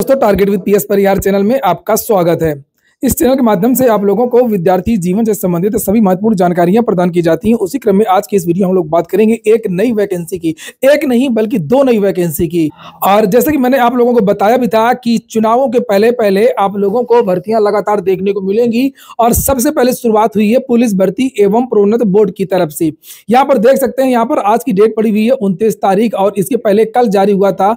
दोस्तों target with P S Parihar channel में आपका स्वागत है इस चैनल के माध्यम से आप लोगों को विद्यार्थी जीवन से संबंधित सभी महत्वपूर्ण जानकारियां प्रदान की जाती हैं उसी क्रम में आज की इस वीडियो हम लोग बात करेंगे एक नई वैकेंसी की एक नहीं बल्कि दो नई वैकेंसी की और जैसे कि मैंने आप लोगों को बताया भी था कि चुनावों के पहले पहले आप लोगों को भर्तियां लगातार देखने को मिलेंगी और सबसे पहले शुरुआत हुई है पुलिस भर्ती एवं प्रोन्नत बोर्ड की तरफ से यहाँ पर देख सकते हैं यहाँ पर आज की डेट पड़ी हुई है उनतीस तारीख और इसके पहले कल जारी हुआ था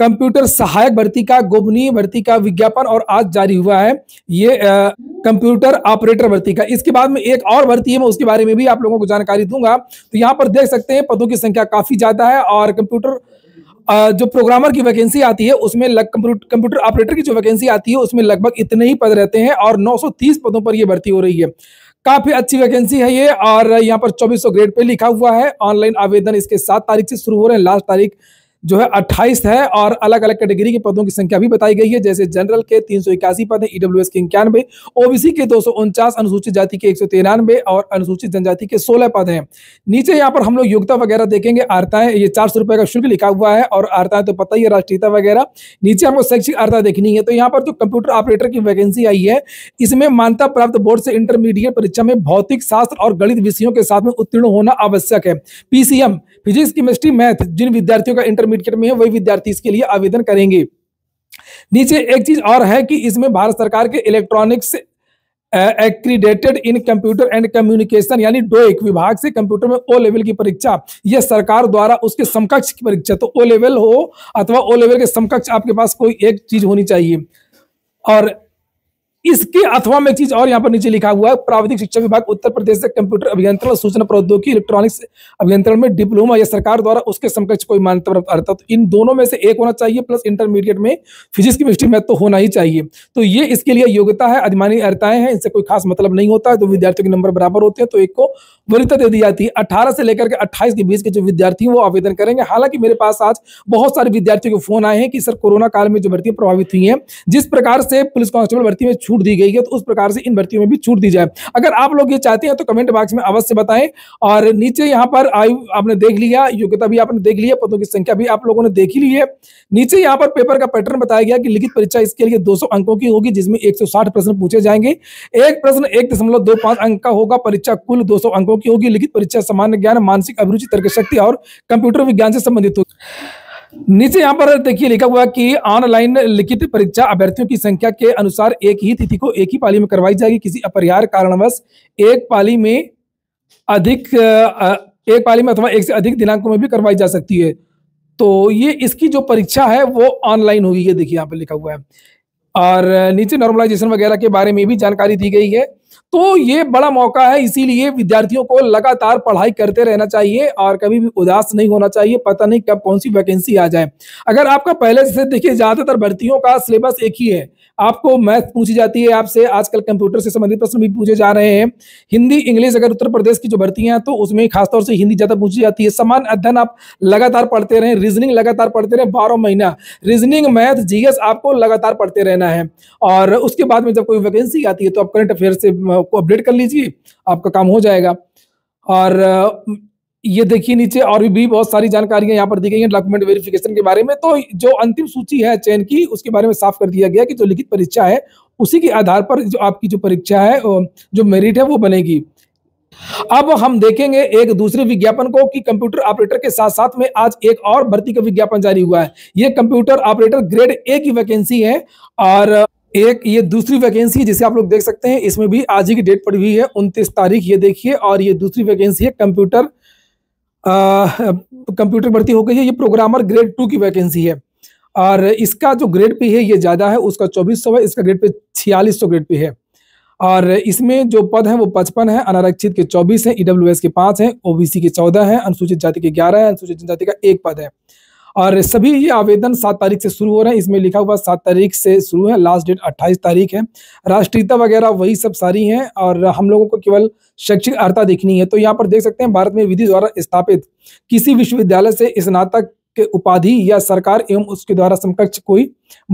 कंप्यूटर सहायक भर्ती का गोपनीय भर्ती का विज्ञापन और आज जारी हुआ है ये कंप्यूटर ऑपरेटर भर्ती का इसके बाद में एक और भर्ती है मैं उसके बारे में भी आप लोगों को जानकारी दूंगा तो यहाँ पर देख सकते हैं पदों की संख्या काफी ज्यादा है और कंप्यूटर जो प्रोग्रामर की वैकेंसी आती है उसमें कंप्यूटर ऑपरेटर की जो वैकेंसी आती है उसमें लगभग इतने ही पद रहते हैं और 930 पदों पर यह भर्ती हो रही है काफी अच्छी वैकेंसी है ये और यहाँ पर 2400 ग्रेड पे लिखा हुआ है ऑनलाइन आवेदन इसके सात तारीख से शुरू हो रहे हैं लास्ट तारीख जो है अट्ठाईस है और अलग अलग कैटेगरी के पदों की संख्या भी बताई गई है जैसे जनरल के तीन पद है ईडब्ल्यू e के इक्यानवे ओबीसी के दो अनुसूचित जाति के एक और अनुसूचित जनजाति के सोलह पद हैं नीचे यहाँ पर हम लोग योग्यता वगैरह देखेंगे आर्ताएं ये चार सौ का शुल्क लिखा हुआ है और आरताएं तो पता ही है राष्ट्रीयता वगैरह नीचे हमको शैक्षिक आर्ता देखनी है तो यहाँ पर जो कंप्यूटर ऑपरेटर की वैकेंसी आई है इसमें मान्यता प्राप्त बोर्ड से इंटरमीडिएट परीक्षा में भौतिक शास्त्र और गणित विषयों के साथ में उत्तीर्ण होना आवश्यक है पीसीएम फिजिक्स केमिस्ट्री मैथ जिन विद्यार्थियों का इंटर इंटरमीडिएट में है वही विद्यार्थी इसके लिए आवेदन करेंगे नीचे एक चीज और है कि इसमें भारत सरकार के electronics accredited in computer and communication यानी डोएक विभाग से कंप्यूटर में ओ लेवल की परीक्षा यह सरकार द्वारा उसके समकक्ष की परीक्षा तो ओ लेवल हो अथवा ओ लेवल के समकक्ष आपके पास कोई एक चीज होनी चाहिए और इसके अथवा में एक चीज और यहाँ पर नीचे लिखा हुआ है प्राविधिक शिक्षा विभाग उत्तर प्रदेश से कंप्यूटर अभियंत्रण सूचना प्रौद्योगिकी इलेक्ट्रॉनिक्स अभियंत्रण में डिप्लोमा या सरकार द्वारा उसके समकक्ष कोई मान्यता प्राप्त तो इन दोनों में से एक होना चाहिए प्लस इंटरमीडिएट में फिजिक्स केमिस्ट्री मैथ तो होना ही चाहिए तो ये इसके लिए योग्यता है अधिमानी अर्थाएं हैं इनसे कोई खास मतलब नहीं होता है तो विद्यार्थियों के नंबर बराबर होते हैं तो एक को वरीयता दे दी जाती है अठारह से लेकर के अट्ठाईस के बीच के जो विद्यार्थी वो आवेदन करेंगे हालांकि मेरे पास आज बहुत सारे विद्यार्थियों के फोन आए हैं कि सर कोरोना काल में जो भर्ती प्रभावित हुई है जिस प्रकार से पुलिस कांस्टेबल भर्ती में छूट छूट दी गई है तो उस प्रकार से इन भर्तियों में भी छूट दी जाए अगर आप लोग ये चाहते हैं तो कमेंट बॉक्स में अवश्य बताएं और नीचे यहाँ पर आयु आपने देख लिया योग्यता भी आपने देख लिया पदों की संख्या भी आप लोगों ने देख ही ली है नीचे यहाँ पर पेपर का पैटर्न बताया गया कि लिखित परीक्षा इसके लिए दो अंकों की होगी जिसमें एक प्रश्न पूछे जाएंगे एक प्रश्न एक अंक का होगा परीक्षा कुल दो अंकों की होगी लिखित परीक्षा सामान्य ज्ञान मानसिक अभिरुचि तर्क शक्ति और कंप्यूटर विज्ञान से संबंधित होगी नीचे यहाँ पर देखिए लिखा हुआ कि ऑनलाइन लिखित परीक्षा अभ्यर्थियों की संख्या के अनुसार एक ही तिथि को एक ही पाली में करवाई जाएगी किसी अपरिहार कारणवश एक पाली में अधिक एक पाली में अथवा एक से अधिक दिनांकों में भी करवाई जा सकती है तो ये इसकी जो परीक्षा है वो ऑनलाइन होगी ये देखिए यहाँ पर लिखा हुआ है और नीचे नॉर्मलाइजेशन वगैरह के बारे में भी जानकारी दी गई है तो ये बड़ा मौका है इसीलिए विद्यार्थियों को लगातार पढ़ाई करते रहना चाहिए और कभी भी उदास नहीं होना चाहिए पता नहीं कब कौन सी वैकेंसी आ जाए अगर आपका पहले से देखिए ज्यादातर भर्तियों का सिलेबस एक ही है आपको मैथ पूछी जाती है आपसे आजकल कंप्यूटर से संबंधित प्रश्न भी पूछे जा रहे हैं हिंदी इंग्लिश अगर उत्तर प्रदेश की जो भर्ती हैं तो उसमें खासतौर से हिंदी ज्यादा पूछी जाती है समान अध्ययन आप लगातार पढ़ते रहें रीजनिंग लगातार पढ़ते रहें बारह महीना रीजनिंग मैथ जीएस आपको लगातार पढ़ते रहना है और उसके बाद में जब कोई वैकेंसी आती है तो आप करंट अफेयर से को अपडेट कर लीजिए आपका काम हो जाएगा और ये देखिए नीचे और भी भी बहुत सारी जानकारियां यहाँ पर दी गई हैं डॉक्यूमेंट वेरिफिकेशन के बारे में तो जो अंतिम सूची है चयन की उसके बारे में साफ कर दिया गया कि जो लिखित परीक्षा है उसी के आधार पर जो आपकी जो परीक्षा है जो मेरिट है वो बनेगी अब हम देखेंगे एक दूसरे विज्ञापन को कि कंप्यूटर ऑपरेटर के साथ साथ में आज एक और भर्ती का विज्ञापन जारी हुआ है ये कंप्यूटर ऑपरेटर ग्रेड ए की वैकेंसी है और एक ये दूसरी वैकेंसी है जिसे आप लोग देख सकते हैं इसमें भी आज ही की डेट पड़ी हुई है उनतीस तारीख ये देखिए और ये दूसरी वैकेंसी है कंप्यूटर कंप्यूटर भर्ती हो गई है ये प्रोग्रामर ग्रेड टू की वैकेंसी है और इसका जो ग्रेड पे है ये ज़्यादा है उसका चौबीस सौ है इसका ग्रेड पे छियालीस सौ ग्रेड पे है और इसमें जो पद हैं वो पचपन है अनारक्षित के चौबीस हैं ईडब्ल्यूएस e के पाँच हैं ओबीसी के चौदह हैं अनुसूचित जाति के ग्यारह हैं अनुसूचित जनजाति का एक पद है और सभी ये आवेदन सात तारीख से शुरू हो रहे हैं इसमें लिखा हुआ सात तारीख से शुरू है लास्ट डेट अट्ठाईस तारीख है राष्ट्रीयता वगैरह वही सब सारी हैं और हम लोगों को केवल शैक्षिक अर्ता देखनी है तो यहाँ पर देख सकते हैं भारत में विधि द्वारा स्थापित किसी विश्वविद्यालय से स्नातक उपाधि या सरकार एवं उसके द्वारा समकक्ष कोई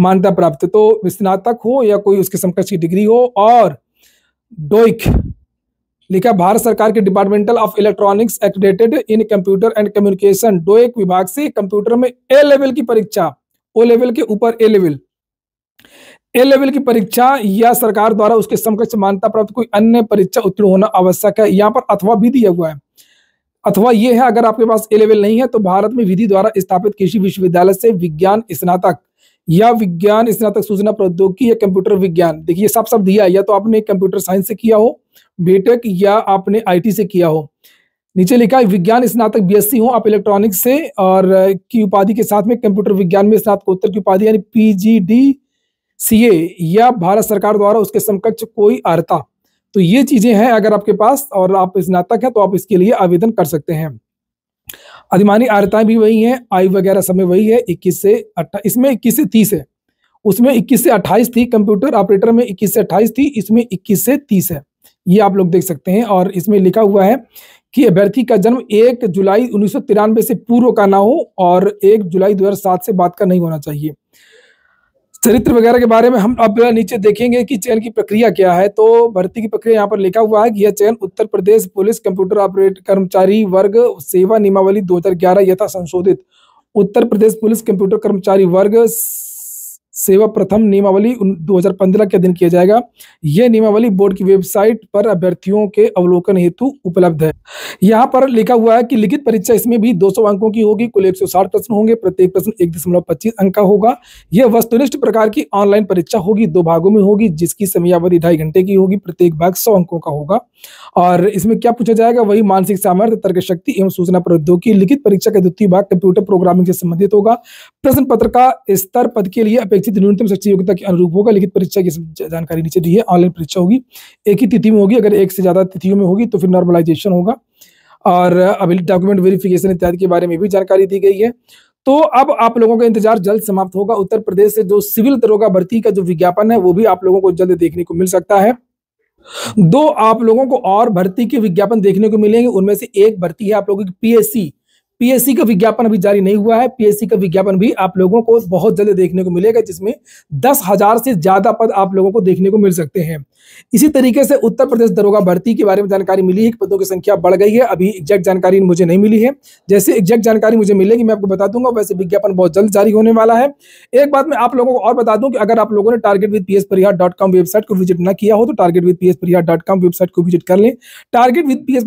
मान्यता प्राप्त तो स्नातक हो या कोई उसके समकक्ष की डिग्री हो और डोइक लिखा भारत सरकार के departmental of electronics accredited in computer and communication DOEACC विभाग से कंप्यूटर में ए लेवल की परीक्षा ओ लेवल के ऊपर ए लेवल ए लेवल की परीक्षा या सरकार द्वारा उसके समकक्ष मान्यता प्राप्त कोई अन्य परीक्षा उत्तीर्ण होना आवश्यक है यहाँ पर अथवा भी दिया हुआ है अथवा यह है अगर आपके पास ए लेवल नहीं है तो भारत में विधि द्वारा स्थापित कृषि विश्वविद्यालय से विज्ञान स्नातक या विज्ञान स्नातक सूचना प्रौद्योगिकी या कंप्यूटर विज्ञान देखिए सब सब दिया या तो आपने कंप्यूटर साइंस से किया हो बीटेक या आपने आईटी से किया हो नीचे लिखा है विज्ञान स्नातक बीएससी हो आप इलेक्ट्रॉनिक्स से और की उपाधि के साथ में कंप्यूटर विज्ञान में स्नातकोत्तर की उपाधि यानी पीजीडी सीए या भारत सरकार द्वारा उसके समकक्ष कोई अर्ता तो ये चीजें हैं अगर आपके पास और आप स्नातक हैं तो आप इसके लिए आवेदन कर सकते हैं अधिमानी आरताएं भी वही हैं आयु वगैरह समय वही है इक्कीस से अट्ठा इसमें इक्कीस से तीस है उसमें इक्कीस से अट्ठाईस थी कंप्यूटर ऑपरेटर में इक्कीस से अट्ठाईस थी इसमें इक्कीस से तीस है ये आप लोग देख सकते हैं और इसमें लिखा हुआ है कि अभ्यर्थी का जन्म एक जुलाई उन्नीस से पूर्व का ना हो और एक जुलाई सात से बात का नहीं होना चाहिए चरित्र वगैरह के बारे में हम अब नीचे देखेंगे कि चयन की प्रक्रिया क्या है तो भर्ती की प्रक्रिया यहाँ पर लिखा हुआ है कि यह चयन Uttar Pradesh police computer operate कर्मचारी वर्ग सेवा नियमावली 2011 यथा संशोधित उत्तर प्रदेश पुलिस कंप्यूटर कर्मचारी वर्ग सेवा प्रथम नियमावली 2015 के दिन किया जाएगा यह नियमावली बोर्ड की वेबसाइट पर अभ्यर्थियों के अवलोकन हेतु उपलब्ध है यहाँ पर लिखा हुआ है कि लिखित परीक्षा इसमें भी 200 अंकों की होगी कुल 160 प्रश्न होंगे प्रत्येक प्रश्न एक दशमलव पच्चीस अंक का होगा यह वस्तुनिष्ठ प्रकार की ऑनलाइन परीक्षा होगी दो भागों में होगी जिसकी समयावधि ढाई घंटे की होगी प्रत्येक भाग सौ अंकों का होगा और इसमें क्या पूछा जाएगा वही मानसिक सामर्थ्य तर्क शक्ति एवं सूचना प्रौद्योगिकी लिखित परीक्षा का द्वितीय भाग कंप्यूटर प्रोग्रामिंग से संबंधित होगा प्रश्न पत्र का स्तर पद के लिए अपेक्षा व्यथित न्यूनतम शैक्षिक योग्यता के अनुरूप होगा लिखित परीक्षा की जानकारी नीचे दी है ऑनलाइन परीक्षा होगी एक ही तिथि में होगी अगर एक से ज़्यादा तिथियों में होगी तो फिर नॉर्मलाइजेशन होगा और अभी डॉक्यूमेंट वेरिफिकेशन इत्यादि के बारे में भी जानकारी दी गई है तो अब आप लोगों का इंतजार जल्द समाप्त होगा उत्तर प्रदेश से जो सिविल दरोगा भर्ती का जो विज्ञापन है वो भी आप लोगों को जल्द देखने को मिल सकता है दो आप लोगों को और भर्ती के विज्ञापन देखने को मिलेंगे उनमें से एक भर्ती है आप लोगों की पीएससी पीएससी का विज्ञापन अभी जारी नहीं हुआ है पीएससी का विज्ञापन भी आप लोगों को बहुत जल्द देखने को मिलेगा जिसमें दस हजार से ज्यादा पद आप लोगों को देखने को मिल सकते हैं इसी तरीके से उत्तर प्रदेश दरोगा भर्ती के बारे में जानकारी मिली है कि पदों की संख्या बढ़ गई है अभी एग्जैक्ट जानकारी मुझे नहीं मिली है जैसे एग्जैक्ट जानकारी मुझे मिलेगी मैं आपको बता दूंगा वैसे विज्ञापन बहुत जल्द जारी होने वाला है एक बात मैं आप लोगों को और बता दूं कि अगर आप लोगों ने टारगेट विद पी वेबसाइट को विजिट न किया हो तो टारगेट विद पी वेबसाइट को विजिट कर लें टारगेट विद पी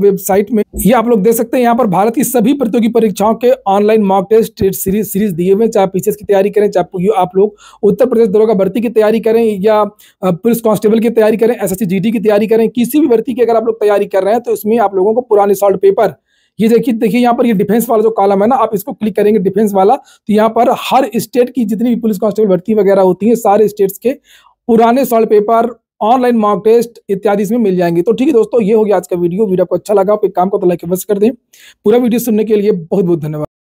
वेबसाइट में ये आप लोग देख सकते हैं यहाँ पर भारत की सभी सभी प्रतियोगी परीक्षाओं के online mock test test series series दिए हुए हैं चाहे पीसीएस की तैयारी करें चाहे आप लोग उत्तर प्रदेश दरोगा भर्ती की तैयारी करें या पुलिस कांस्टेबल की तैयारी करें एस एस की तैयारी करें किसी भी भर्ती की अगर आप लोग तैयारी कर रहे हैं तो इसमें आप लोगों को पुराने सॉल्ट पेपर ये देखिए देखिए यहाँ पर ये डिफेंस वाला जो कॉलम है ना आप इसको क्लिक करेंगे डिफेंस वाला तो यहाँ पर हर स्टेट की जितनी भी पुलिस कांस्टेबल भर्ती वगैरह होती है सारे स्टेट्स के पुराने solved paper online mock test इत्यादि इसमें मिल जाएंगे तो ठीक है दोस्तों ये हो गया आज का वीडियो वीडियो आपको अच्छा लगा एक काम को तो लाइक अवश्य कर दें पूरा वीडियो सुनने के लिए बहुत बहुत धन्यवाद